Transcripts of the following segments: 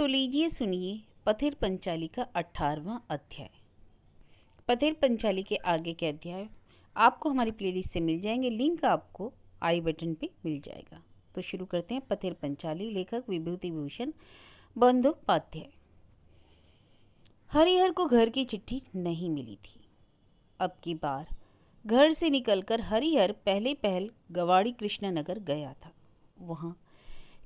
तो लीजिए सुनिए पथिर पंचाली का अट्ठारहवां अध्याय पथिर पंचाली के आगे के अध्याय आपको हमारी प्लेलिस्ट से मिल जाएंगे लिंक आपको आई बटन पे मिल जाएगा तो शुरू करते हैं पथिर पंचाली लेखक विभूति भूषण बंदोपाध्याय हरिहर को घर की चिट्ठी नहीं मिली थी अब की बार घर से निकलकर हरिहर पहले पहल गवाड़ी कृष्णनगर गया था वहाँ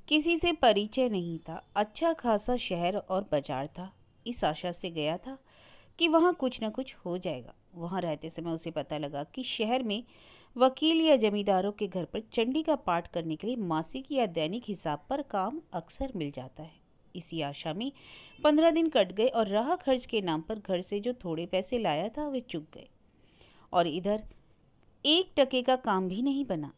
किसी से परिचय नहीं था अच्छा खासा शहर और बाजार था इस आशा से गया था कि वहाँ कुछ ना कुछ हो जाएगा वहाँ रहते समय उसे पता लगा कि शहर में वकील या जमींदारों के घर पर चंडी का पाठ करने के लिए मासिक या दैनिक हिसाब पर काम अक्सर मिल जाता है इसी आशा में पंद्रह दिन कट गए और राह खर्च के नाम पर घर से जो थोड़े पैसे लाया था वे चुक गए और इधर एक टके का काम भी नहीं बना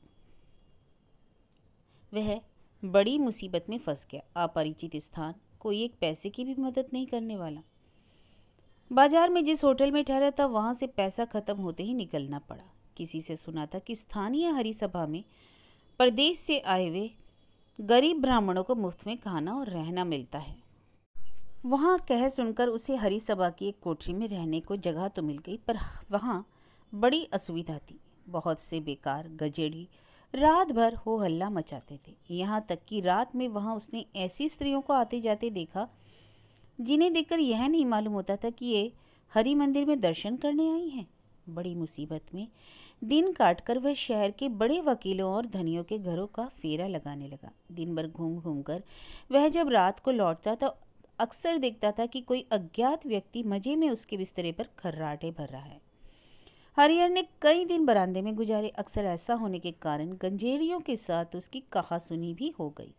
वह बड़ी मुसीबत में फंस गया अपरिचित स्थान कोई एक पैसे की भी मदद नहीं करने वाला बाजार में जिस होटल में ठहरा था वहां से पैसा खत्म होते ही निकलना पड़ा किसी से सुना था कि स्थानीय हरी सभा में प्रदेश से आए हुए गरीब ब्राह्मणों को मुफ्त में खाना और रहना मिलता है वहाँ कह सुनकर उसे हरी सभा की एक कोठरी में रहने को जगह तो मिल गई पर वहाँ बड़ी असुविधा थी बहुत से बेकार गजेड़ी रात भर हो हल्ला मचाते थे यहाँ तक कि रात में वहाँ उसने ऐसी स्त्रियों को आते जाते देखा जिन्हें देखकर यह नहीं मालूम होता था कि ये हरि मंदिर में दर्शन करने आई हैं बड़ी मुसीबत में दिन काटकर वह शहर के बड़े वकीलों और धनियों के घरों का फेरा लगाने लगा दिन भर घूम घूम कर वह जब रात को लौटता तो अक्सर देखता था कि कोई अज्ञात व्यक्ति मज़े में उसके बिस्तरे पर खर्राटे भर रहा है हरिहर ने कई दिन बरामदे में गुजारे अक्सर ऐसा होने के कारण गंजेरियों के साथ उसकी कहासुनी भी हो गई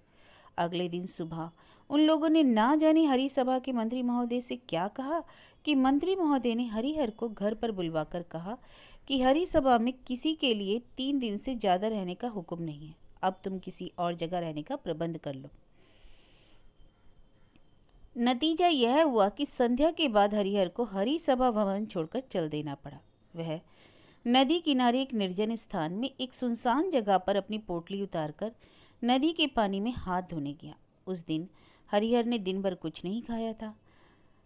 अगले दिन सुबह उन लोगों ने ना जाने हरी सभा के मंत्री महोदय से क्या कहा कि मंत्री महोदय ने हरिहर को घर पर बुलवाकर कहा कि हरी सभा में किसी के लिए तीन दिन से ज़्यादा रहने का हुक्म नहीं है अब तुम किसी और जगह रहने का प्रबंध कर लो नतीजा यह हुआ कि संध्या के बाद हरिहर को हरी सभा भवन छोड़कर चल देना पड़ा वह नदी किनारे एक निर्जन स्थान में एक सुनसान जगह पर अपनी पोटली उतारकर नदी के पानी में हाथ धोने गया उस दिन हरिहर ने दिन भर कुछ नहीं खाया था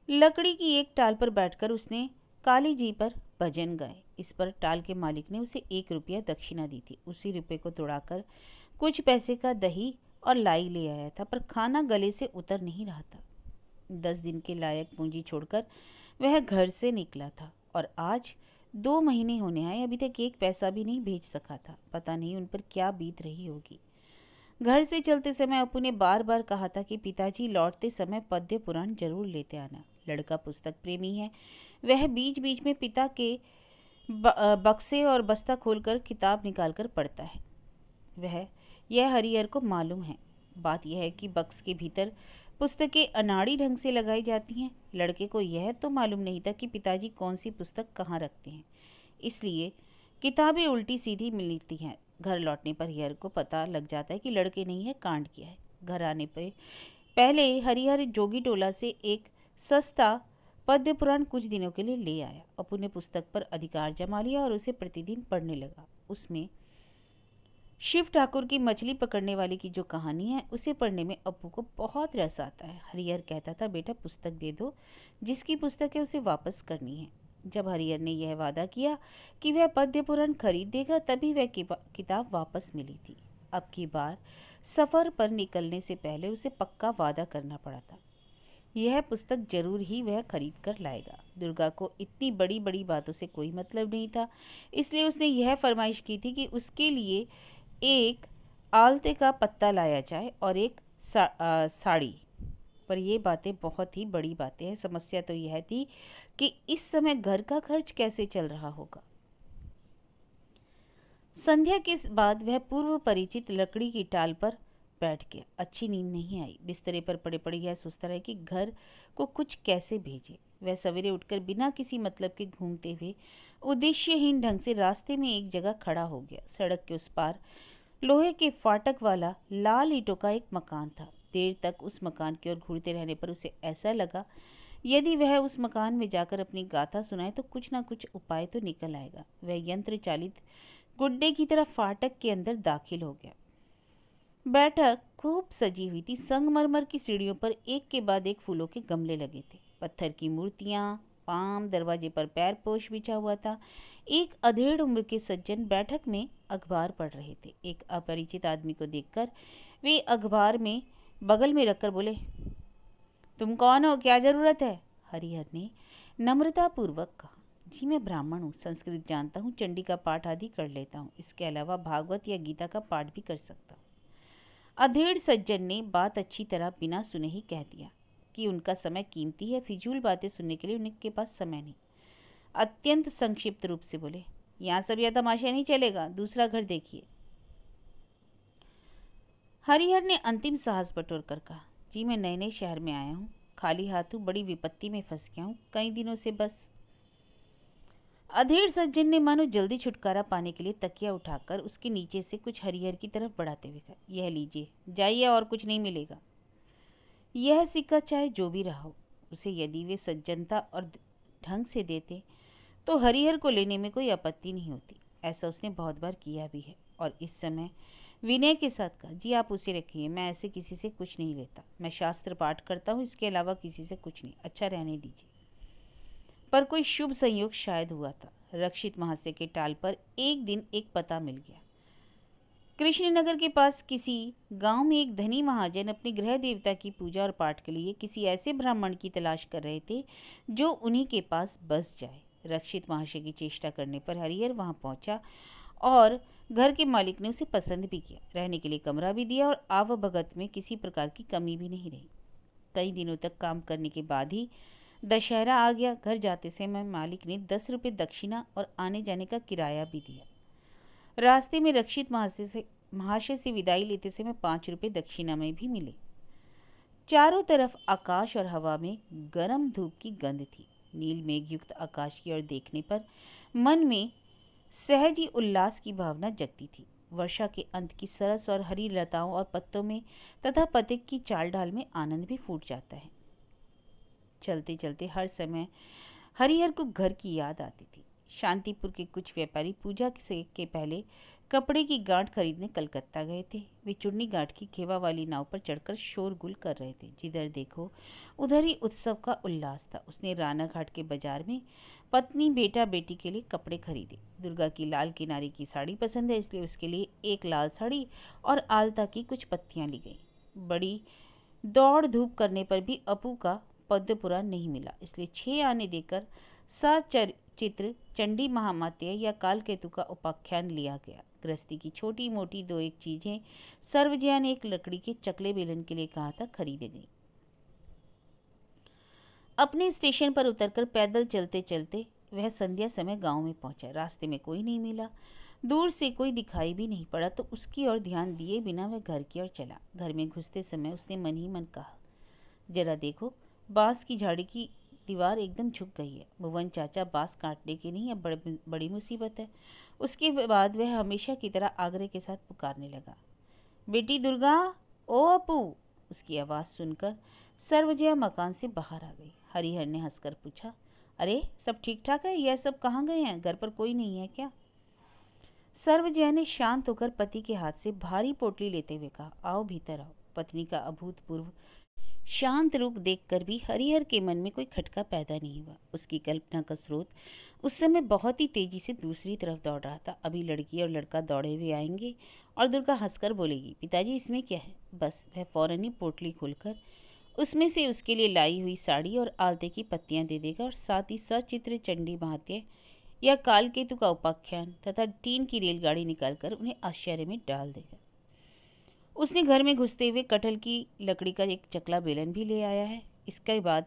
लकड़ी की एक टाल पर बैठकर उसने काली जी पर भजन गाए इस पर टाल के मालिक ने उसे एक रुपया दक्षिणा दी थी उसी रुपये को तोड़ाकर कुछ पैसे का दही और लाई ले आया था पर खाना गले से उतर नहीं रहा था दस दिन के लायक पूंजी छोड़कर वह घर से निकला था और आज दो महीने होने आए अभी तक एक पैसा भी नहीं भेज सका था पता नहीं उन पर क्या बीत रही होगी घर से चलते समय अपू ने बार बार कहा था कि पिताजी लौटते समय पद्य पुराण जरूर लेते आना लड़का पुस्तक प्रेमी है वह बीच बीच में पिता के बक्से और बस्ता खोलकर किताब निकालकर पढ़ता है वह यह हरिहर को मालूम है बात यह है कि बक्स के भीतर पुस्तकें अनाड़ी ढंग से लगाई जाती हैं लड़के को यह तो मालूम नहीं था कि पिताजी कौन सी पुस्तक कहाँ रखते हैं इसलिए किताबें उल्टी सीधी मिलती हैं घर लौटने पर हरिहर को पता लग जाता है कि लड़के नहीं है कांड किया है घर आने पर पहले हरिहर जोगी टोला से एक सस्ता पद्य पुराण कुछ दिनों के लिए ले आया अपू ने पुस्तक पर अधिकार जमा लिया और उसे प्रतिदिन पढ़ने लगा उसमें शिव ठाकुर की मछली पकड़ने वाले की जो कहानी है उसे पढ़ने में अबू को बहुत रस आता है हरिहर कहता था बेटा पुस्तक दे दो जिसकी पुस्तक है उसे वापस करनी है जब हरिहर ने यह वादा किया कि वह पद्य पुराण खरीद देगा तभी वह किताब वापस मिली थी अब की बार सफ़र पर निकलने से पहले उसे पक्का वादा करना पड़ा था यह पुस्तक जरूर ही वह खरीद कर लाएगा दुर्गा को इतनी बड़ी बड़ी बातों से कोई मतलब नहीं था इसलिए उसने यह फरमाइश की थी कि उसके लिए एक आलते का पत्ता लाया जाए और एक सा, आ, साड़ी पर ये बातें बहुत ही बड़ी बातें हैं समस्या तो यह थी कि इस समय घर का खर्च कैसे चल रहा होगा संध्या के बाद वह पूर्व परिचित लकड़ी की टाल पर बैठ गया अच्छी नींद नहीं आई बिस्तरे पर पड़े पड़े यह सोचता रहा कि घर को कुछ कैसे भेजे वह सवेरे उठकर बिना किसी मतलब के घूमते हुए उद्देश्यहीन ढंग से रास्ते में एक जगह खड़ा हो गया सड़क के उस पार लोहे के फाटक वाला लाल ईटों का एक मकान था देर तक उस मकान की ओर घूरते रहने पर उसे ऐसा लगा यदि वह उस मकान में जाकर अपनी गाथा सुनाए तो कुछ ना कुछ उपाय तो निकल आएगा वह यंत्र चालित गुड्डे की तरह फाटक के अंदर दाखिल हो गया बैठक खूब सजी हुई थी संगमरमर की सीढ़ियों पर एक के बाद एक फूलों के गमले लगे थे पत्थर की मूर्तियाँ पाम दरवाजे पर पैर पोश बिछा हुआ था एक अधेड़ उम्र के सज्जन बैठक में अखबार पढ़ रहे थे एक अपरिचित आदमी को देखकर वे अखबार में बगल में रखकर बोले तुम कौन हो क्या ज़रूरत है हरिहर ने नम्रतापूर्वक कहा जी मैं ब्राह्मण हूँ संस्कृत जानता हूँ चंडी का पाठ आदि कर लेता हूँ इसके अलावा भागवत या गीता का पाठ भी कर सकता हूँ अधेड़ सज्जन ने बात अच्छी तरह बिना सुने ही कह दिया कि उनका समय कीमती है फिजूल बातें सुनने के लिए उनके पास समय नहीं अत्यंत संक्षिप्त रूप से बोले यहाँ सब यह तमाशा नहीं चलेगा दूसरा घर देखिए हरिहर ने अंतिम साहस बटोर कर कहा जी मैं नए नए शहर में आया हूँ खाली हाथों बड़ी विपत्ति में फंस गया हूँ कई दिनों से बस अधेड़ सज्जन ने मानो जल्दी छुटकारा पाने के लिए तकिया उठाकर उसके नीचे से कुछ हरिहर की तरफ बढ़ाते हुए कहा यह लीजिए जाइए और कुछ नहीं मिलेगा यह सिक्का चाहे जो भी रहा हो उसे यदि वे सज्जनता और ढंग से देते तो हरिहर को लेने में कोई आपत्ति नहीं होती ऐसा उसने बहुत बार किया भी है और इस समय विनय के साथ कहा जी आप उसे रखिए मैं ऐसे किसी से कुछ नहीं लेता मैं शास्त्र पाठ करता हूँ इसके अलावा किसी से कुछ नहीं अच्छा रहने दीजिए पर कोई शुभ संयोग शायद हुआ था रक्षित महाशय के टाल पर एक दिन एक पता मिल गया कृष्णनगर के पास किसी गांव में एक धनी महाजन अपने गृह देवता की पूजा और पाठ के लिए किसी ऐसे ब्राह्मण की तलाश कर रहे थे जो उन्हीं के पास बस जाए रक्षित महाशय की चेष्टा करने पर हरिहर वहां पहुंचा और घर के मालिक ने उसे पसंद भी किया रहने के लिए कमरा भी दिया और आवभगत में किसी प्रकार की कमी भी नहीं रही कई दिनों तक काम करने के बाद ही दशहरा आ गया घर जाते समय मालिक ने दस रुपये दक्षिणा और आने जाने का किराया भी दिया रास्ते में रक्षित महाशय से महाशय से विदाई लेते समय पाँच रुपये दक्षिणा में भी मिले चारों तरफ आकाश और हवा में गर्म धूप की गंध थी नील मेघयुक्त आकाश की ओर देखने पर मन में सहज ही उल्लास की भावना जगती थी वर्षा के अंत की सरस और हरी लताओं और पत्तों में तथा पतिक की चाल ढाल में आनंद भी फूट जाता है चलते चलते हर समय हरिहर को घर की याद आती थी शांतिपुर के कुछ व्यापारी पूजा से के पहले कपड़े की गांठ खरीदने कलकत्ता गए थे वे चुन्नी गांठ की खेवा वाली नाव पर चढ़कर शोरगुल कर रहे थे जिधर देखो उधर ही उत्सव का उल्लास था उसने राना घाट के बाजार में पत्नी बेटा बेटी के लिए कपड़े खरीदे दुर्गा की लाल किनारे की साड़ी पसंद है इसलिए उसके लिए एक लाल साड़ी और आलता की कुछ पत्तियाँ ली गई बड़ी दौड़ धूप करने पर भी अपू का पद पूरा नहीं मिला इसलिए छः आने देकर सात चित्र चंडी महामात्य या केतु का उपाख्यान लिया गया गृहस्थी की छोटी मोटी दो एक चीज़ें सर्वजया ने एक लकड़ी के चकले बेलन के लिए कहा था खरीद गई अपने स्टेशन पर उतरकर पैदल चलते चलते वह संध्या समय गांव में पहुंचा रास्ते में कोई नहीं मिला दूर से कोई दिखाई भी नहीं पड़ा तो उसकी ओर ध्यान दिए बिना वह घर की ओर चला घर में घुसते समय उसने मन ही मन कहा जरा देखो बांस की झाड़ी की दीवार एकदम झुक गई है भुवन चाचा बांस काटने की नहीं अब बड़, बड़ी मुसीबत है उसके बाद वह हमेशा की तरह आगरे के साथ पुकारने लगा बेटी दुर्गा ओ अपू उसकी आवाज़ सुनकर सर्वजया मकान से बाहर आ गई हरिहर ने हंसकर पूछा अरे सब ठीक ठाक है यह सब कहाँ गए हैं घर पर कोई नहीं है क्या सर्वजया ने शांत होकर पति के हाथ से भारी पोटली लेते हुए कहा आओ भीतर आओ पत्नी का अभूतपूर्व शांत रूप देखकर भी हरिहर के मन में कोई खटका पैदा नहीं हुआ उसकी कल्पना का स्रोत उस समय बहुत ही तेजी से दूसरी तरफ दौड़ रहा था अभी लड़की और लड़का दौड़े हुए आएंगे और दुर्गा हंसकर बोलेगी पिताजी इसमें क्या है बस वह फौरन ही पोटली खोलकर उसमें से उसके लिए लाई हुई साड़ी और आलते की पत्तियां दे देगा और साथ ही सचित्र चंडी महात्य या कालकेतु का उपाख्यान तथा टीन की रेलगाड़ी निकालकर उन्हें आश्चर्य में डाल देगा उसने घर में घुसते हुए कटहल की लकड़ी का एक चकला बेलन भी ले आया है इसके बाद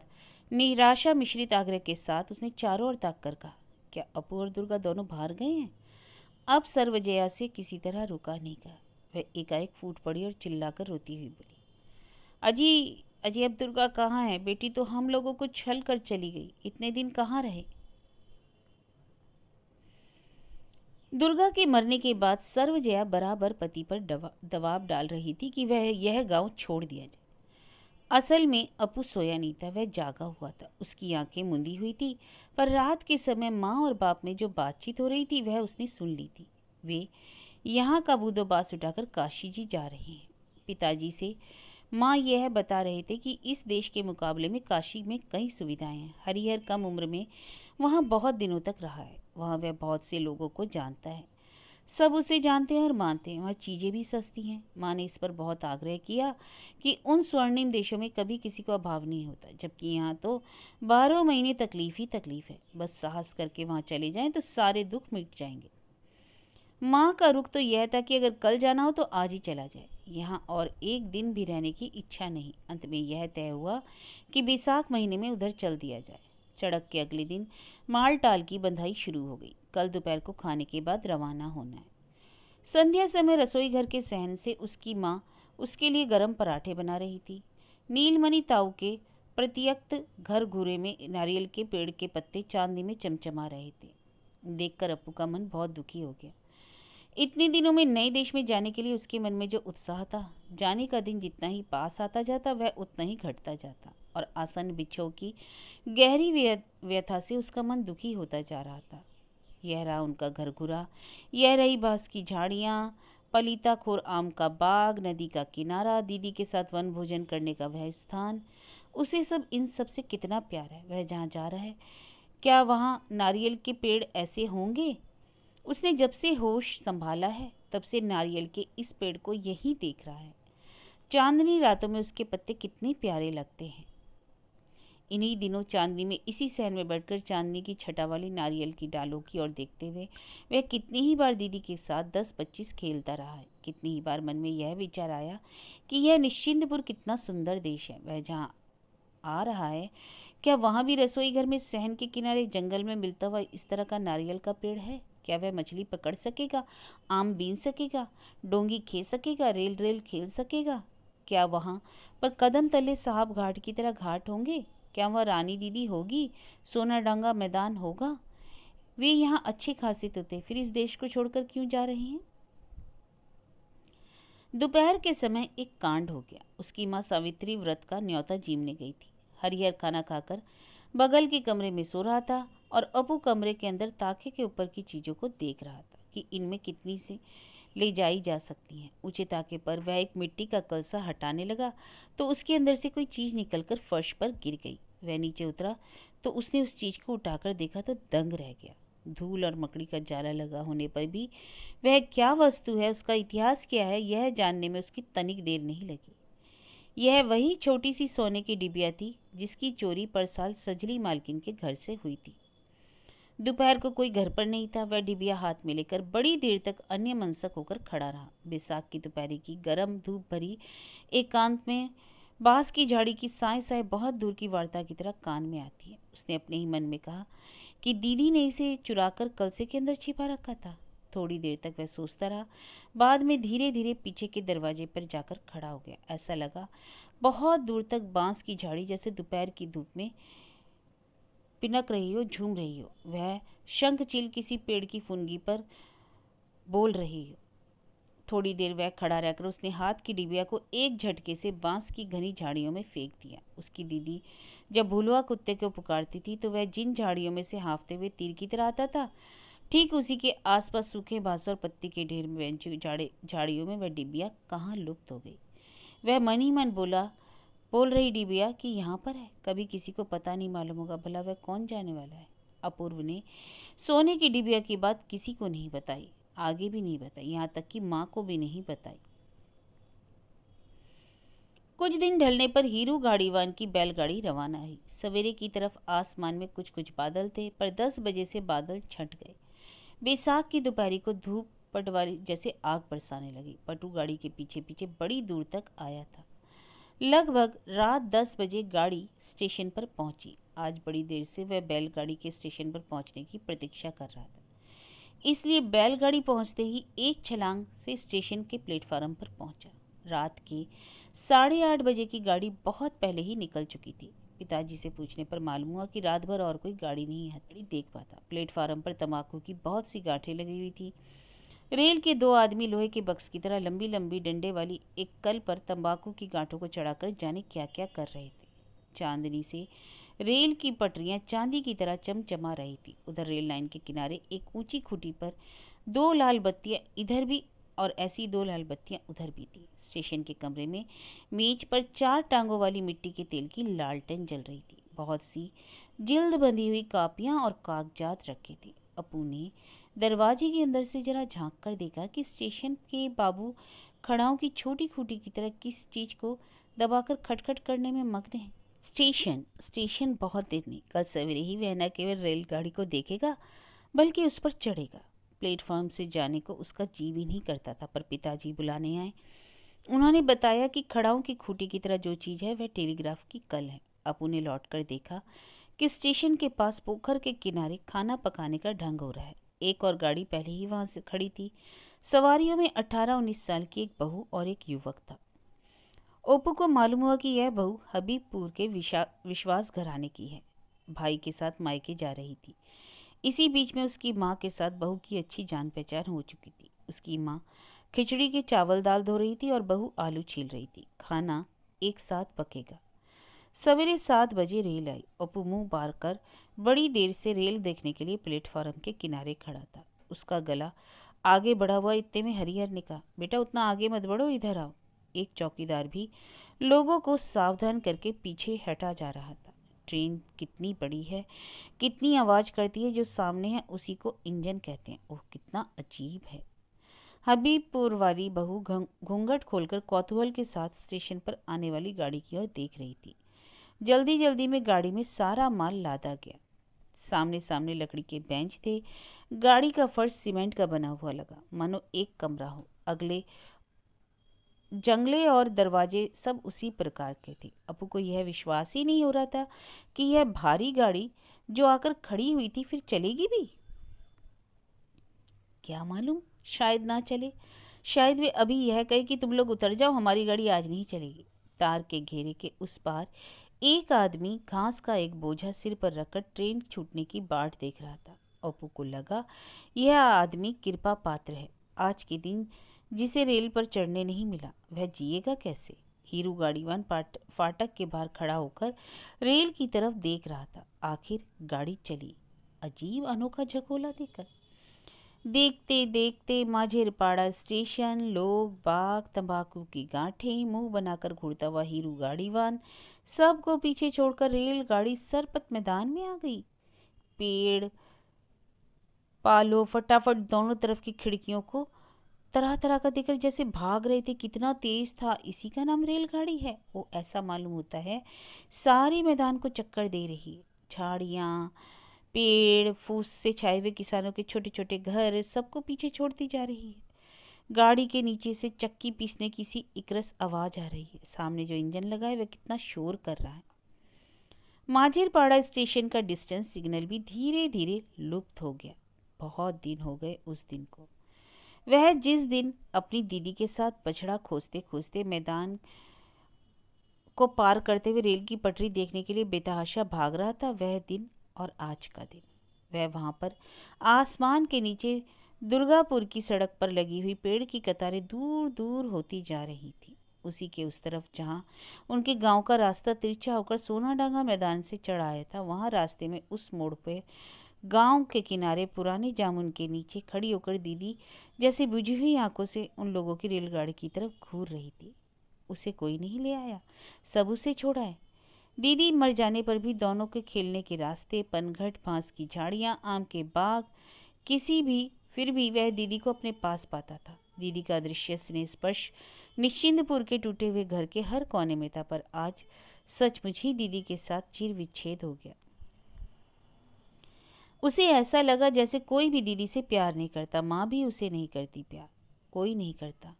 निराशा मिश्रित आग्रह के साथ उसने चारों ओर ताक कर कहा क्या अपू और दुर्गा दोनों बाहर गए हैं अब सर्वजया से किसी तरह रुका नहीं गया वह एकाएक फूट पड़ी और चिल्लाकर रोती हुई बोली अजी अजी अब दुर्गा कहाँ है बेटी तो हम लोगों को छल कर चली गई इतने दिन कहाँ रहे दुर्गा के मरने के बाद सर्वजया बराबर पति पर दबाव डाल रही थी कि वह यह गांव छोड़ दिया जाए असल में अपू सोया नहीं था वह जागा हुआ था उसकी आंखें मुंदी हुई थी पर रात के समय माँ और बाप में जो बातचीत हो रही थी वह उसने सुन ली थी वे यहाँ का बूदोबास उठाकर काशी जी जा रहे हैं पिताजी से माँ यह बता रहे थे कि इस देश के मुकाबले में काशी में कई सुविधाएं हैं हरिहर कम उम्र में वहाँ बहुत दिनों तक रहा है वहाँ वह बहुत से लोगों को जानता है सब उसे जानते हैं और मानते हैं वहाँ चीज़ें भी सस्ती हैं माँ ने इस पर बहुत आग्रह किया कि उन स्वर्णिम देशों में कभी किसी को अभाव नहीं होता जबकि यहाँ तो बारह महीने तकलीफ़ ही तकलीफ़ है बस साहस करके वहाँ चले जाएँ तो सारे दुख मिट जाएंगे माँ का रुख तो यह था कि अगर कल जाना हो तो आज ही चला जाए यहाँ और एक दिन भी रहने की इच्छा नहीं अंत में यह तय हुआ कि बैसाख महीने में उधर चल दिया जाए चढ़क के अगले दिन माल टाल की बंधाई शुरू हो गई कल दोपहर को खाने के बाद रवाना होना है संध्या समय रसोई घर के सहन से उसकी माँ उसके लिए गरम पराठे बना रही थी नीलमणि ताऊ के प्रत्यक्त घर घूरे में नारियल के पेड़ के पत्ते चांदी में चमचमा रहे थे देखकर अप्पू का मन बहुत दुखी हो गया इतने दिनों में नए देश में जाने के लिए उसके मन में जो उत्साह था जाने का दिन जितना ही पास आता जाता वह उतना ही घटता जाता और आसन बिछो की गहरी व्यथा से उसका मन दुखी होता जा रहा था यह रहा उनका घर घुरा यह रही बांस की झाड़ियाँ खोर आम का बाग नदी का किनारा दीदी के साथ वन भोजन करने का वह स्थान उसे सब इन सब से कितना प्यार है वह जहाँ जा रहा है क्या वहाँ नारियल के पेड़ ऐसे होंगे उसने जब से होश संभाला है तब से नारियल के इस पेड़ को यही देख रहा है चांदनी रातों में उसके पत्ते कितने प्यारे लगते हैं इन्हीं दिनों चांदनी में इसी सहन में बैठकर चांदनी की छटा वाली नारियल की डालों की ओर देखते हुए वह कितनी ही बार दीदी के साथ दस पच्चीस खेलता रहा है कितनी ही बार मन में यह विचार आया कि यह निश्चिंतपुर कितना सुंदर देश है वह जहाँ आ रहा है क्या वहाँ भी रसोई घर में सहन के किनारे जंगल में मिलता हुआ इस तरह का नारियल का पेड़ है क्या वह मछली पकड़ सकेगा आम बीन सकेगा डोंगी खेल सकेगा रेल रेल खेल सकेगा क्या वहाँ पर कदम तले साहब घाट की तरह घाट होंगे क्या वह रानी दीदी होगी सोना डांगा मैदान होगा वे यहाँ अच्छे खासे तो थे फिर इस देश को छोड़कर क्यों जा रहे हैं दोपहर के समय एक कांड हो गया उसकी माँ सावित्री व्रत का न्योता जीमने गई थी हरिहर खाना खाकर बगल के कमरे में सो रहा था और अपू कमरे के अंदर ताके के ऊपर की चीज़ों को देख रहा था कि इनमें कितनी से ले जाई जा सकती हैं ऊँचे ताके पर वह एक मिट्टी का कलसा हटाने लगा तो उसके अंदर से कोई चीज़ निकलकर फर्श पर गिर गई वह नीचे उतरा तो उसने उस चीज़ को उठाकर देखा तो दंग रह गया धूल और मकड़ी का जाला लगा होने पर भी वह क्या वस्तु है उसका इतिहास क्या है यह जानने में उसकी तनिक देर नहीं लगी यह वही छोटी सी सोने की डिबिया थी जिसकी चोरी पर साल सजली मालकिन के घर से हुई थी दोपहर को कोई घर पर नहीं था वह डिबिया हाथ में लेकर बड़ी देर तक अन्य मनसक होकर खड़ा रहा बैसाख की दोपहरी की गर्म धूप भरी एकांत एक में बांस की झाड़ी की साय साय बहुत दूर की वार्ता की तरह कान में आती है उसने अपने ही मन में कहा कि दीदी ने इसे चुरा कल से के अंदर छिपा रखा था थोड़ी देर तक वह सोचता रहा बाद में धीरे धीरे पीछे के दरवाजे पर जाकर खड़ा हो गया ऐसा लगा बहुत दूर तक बांस की झाड़ी जैसे दोपहर की धूप में पिनक रही हो झूम रही हो वह शंख चील किसी पेड़ की फुनगी पर बोल रही हो थोड़ी देर वह खड़ा रहकर उसने हाथ की डिबिया को एक झटके से बांस की घनी झाड़ियों में फेंक दिया उसकी दीदी जब भूलुआ कुत्ते को पुकारती थी तो वह जिन झाड़ियों में से हाँफते हुए तीर की तरह आता था ठीक उसी के आसपास सूखे बांस और पत्ती के ढेर में बेंचू झाड़ियों में वह डिबिया कहाँ लुप्त हो गई वह मन ही मन बोला बोल रही डिबिया कि यहाँ पर है कभी किसी को पता नहीं मालूम होगा भला वह कौन जाने वाला है अपूर्व ने सोने की डिबिया की बात किसी को नहीं बताई आगे भी नहीं बताई यहाँ तक कि माँ को भी नहीं बताई कुछ दिन ढलने पर हीरू गाड़ीवान की बैलगाड़ी रवाना हुई सवेरे की तरफ आसमान में कुछ कुछ बादल थे पर दस बजे से बादल छट गए बैसाख की दोपहरी को धूप पटवारी जैसे आग बरसाने लगी पटू गाड़ी के पीछे पीछे बड़ी दूर तक आया था लगभग रात दस बजे गाड़ी स्टेशन पर पहुंची आज बड़ी देर से वह बैलगाड़ी के स्टेशन पर पहुंचने की प्रतीक्षा कर रहा था इसलिए बैलगाड़ी पहुंचते ही एक छलांग से स्टेशन के प्लेटफार्म पर पहुंचा रात के साढ़े आठ बजे की गाड़ी बहुत पहले ही निकल चुकी थी पिताजी से पूछने पर मालूम हुआ कि रात भर और कोई गाड़ी नहीं हथेड़ी देख पाता प्लेटफार्म पर तम्बाकू की बहुत सी गांठें लगी हुई थी रेल के दो आदमी लोहे के बक्स की तरह लंबी लंबी डंडे वाली एक कल पर तंबाकू की गांठों को चढ़ाकर जाने क्या क्या कर रहे थे चांदनी से रेल की पटरियां चांदी की तरह चमचमा रही थी उधर रेल लाइन के किनारे एक ऊंची खुटी पर दो लाल बत्तियां इधर भी और ऐसी दो लाल बत्तियाँ उधर भी थी स्टेशन के कमरे में मेज पर चार टांगों वाली मिट्टी के तेल की लालटेन जल रही थी बहुत सी जिल्द बंधी हुई कापियाँ और कागजात रखे थे अपू ने दरवाजे के अंदर से जरा झांक कर देखा कि स्टेशन के बाबू खड़ाओं की छोटी खूटी की तरह किस चीज़ को दबाकर खटखट करने में मग्न है स्टेशन स्टेशन बहुत देर नहीं कल सवेरे ही वह न केवल रेलगाड़ी को देखेगा बल्कि उस पर चढ़ेगा प्लेटफॉर्म से जाने को उसका जी भी नहीं करता था पर पिताजी बुलाने आए उन्होंने बताया कि खड़ाओं की खूटी की तरह जो चीज़ है वह टेलीग्राफ की कल है अपू ने लौट कर देखा कि स्टेशन के पास पोखर के किनारे खाना पकाने का ढंग हो रहा है एक और गाड़ी पहले ही वहां से खड़ी थी सवारियों में अठारह उन्नीस साल की एक बहू और एक युवक था ओपू को मालूम हुआ कि यह बहू हबीबपुर के विश्वास घराने की है भाई के साथ मायके जा रही थी इसी बीच में उसकी माँ के साथ बहू की अच्छी जान पहचान हो चुकी थी उसकी माँ खिचड़ी के चावल दाल धो रही थी और बहू आलू छील रही थी खाना एक साथ पकेगा सवेरे सात बजे रेल आई अपू मुँह पार कर बड़ी देर से रेल देखने के लिए प्लेटफॉर्म के किनारे खड़ा था उसका गला आगे बढ़ा हुआ इतने में हरिहर ने कहा बेटा उतना आगे मत बढ़ो इधर आओ एक चौकीदार भी लोगों को सावधान करके पीछे हटा जा रहा था ट्रेन कितनी बड़ी है कितनी आवाज़ करती है जो सामने है उसी को इंजन कहते हैं ओह कितना अजीब है हबीबपुर वाली बहू घूंघट खोलकर कौतूहल के साथ स्टेशन पर आने वाली गाड़ी की ओर देख रही थी जल्दी जल्दी में गाड़ी में सारा माल लादा गया सामने सामने लकड़ी के बेंच थे गाड़ी का फर्श सीमेंट का बना हुआ लगा मानो एक कमरा हो अगले जंगले और दरवाजे सब उसी प्रकार के थे अपू को यह विश्वास ही नहीं हो रहा था कि यह भारी गाड़ी जो आकर खड़ी हुई थी फिर चलेगी भी क्या मालूम शायद ना चले शायद वे अभी यह कहे कि तुम लोग उतर जाओ हमारी गाड़ी आज नहीं चलेगी तार के घेरे के उस पार एक आदमी घास का एक बोझा सिर पर रखकर ट्रेन छूटने की बाट देख रहा था अपू को लगा यह आदमी कृपा पात्र है आज के दिन जिसे रेल पर चढ़ने नहीं मिला वह जिएगा कैसे हीरू गाड़ीवान फाटक के बाहर खड़ा होकर रेल की तरफ देख रहा था आखिर गाड़ी चली अजीब अनोखा झकोला देकर देखते देखते माझेरपाड़ा स्टेशन लोग बाग तंबाकू की गांठें मुंह बनाकर घूरता हुआ हीरू गाड़ीवान सबको पीछे छोड़कर रेलगाड़ी सरपत मैदान में आ गई पेड़ पालो फटाफट दोनों तरफ की खिड़कियों को तरह तरह का देखकर जैसे भाग रहे थे कितना तेज था इसी का नाम रेलगाड़ी है वो ऐसा मालूम होता है सारे मैदान को चक्कर दे रही है झाड़ियाँ पेड़ फूस से छाए हुए किसानों के छोटे छोटे घर सबको पीछे छोड़ती जा रही है गाड़ी के नीचे से चक्की पीसने की सी इकरस आवाज़ आ रही है सामने जो इंजन लगा है वह कितना शोर कर रहा है माझेरपाड़ा स्टेशन का डिस्टेंस सिग्नल भी धीरे धीरे लुप्त हो गया बहुत दिन हो गए उस दिन को वह जिस दिन अपनी दीदी के साथ बछड़ा खोजते खोजते मैदान को पार करते हुए रेल की पटरी देखने के लिए बेतहाशा भाग रहा था वह दिन और आज का दिन वह वहाँ पर आसमान के नीचे दुर्गापुर की सड़क पर लगी हुई पेड़ की कतारें दूर दूर होती जा रही थी उसी के उस तरफ जहाँ उनके गांव का रास्ता तिरछा होकर सोनाडांगा मैदान से चढ़ आया था वहाँ रास्ते में उस मोड़ पर गांव के किनारे पुराने जामुन के नीचे खड़ी होकर दीदी जैसे बुझी हुई आंखों से उन लोगों की रेलगाड़ी की तरफ घूर रही थी उसे कोई नहीं ले आया सब उसे छोड़ा है दीदी मर जाने पर भी दोनों के खेलने के रास्ते पनघट बांस की झाड़ियाँ आम के बाग किसी भी फिर भी वह दीदी को अपने पास पाता था दीदी का दृश्य स्नेह स्पर्श निश्चिंदपुर के टूटे हुए घर के हर कोने में था पर आज सचमुच ही दीदी के साथ चिर विच्छेद हो गया उसे ऐसा लगा जैसे कोई भी दीदी से प्यार नहीं करता माँ भी उसे नहीं करती प्यार कोई नहीं करता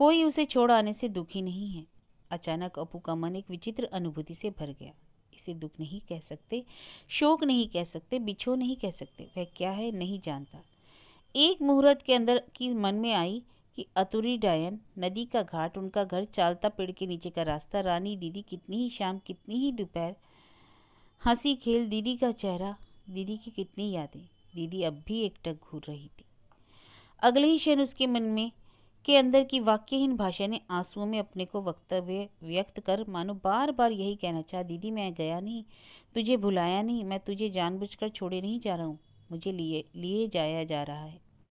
कोई उसे छोड़ आने से दुखी नहीं है अचानक अपू का मन एक विचित्र अनुभूति से भर गया इसे दुख नहीं कह सकते शोक नहीं कह सकते बिछो नहीं कह सकते वह क्या है नहीं जानता एक मुहूर्त के अंदर की मन में आई कि अतुरी डायन नदी का घाट उनका घर चालता पेड़ के नीचे का रास्ता रानी दीदी कितनी ही शाम कितनी ही दोपहर हंसी खेल दीदी का चेहरा दीदी की कितनी यादें दीदी अब भी एकटक घूर रही थी अगले ही क्षण उसके मन में के अंदर की वाक्यहीन भाषा ने आंसुओं में अपने को वक्तव्य व्यक्त कर मानो बार बार यही कहना चाह दीदी मैं गया नहीं तुझे भुलाया नहीं मैं तुझे जानबूझकर छोड़े नहीं जा रहा हूँ मुझे लिए लिए जाया जा रहा है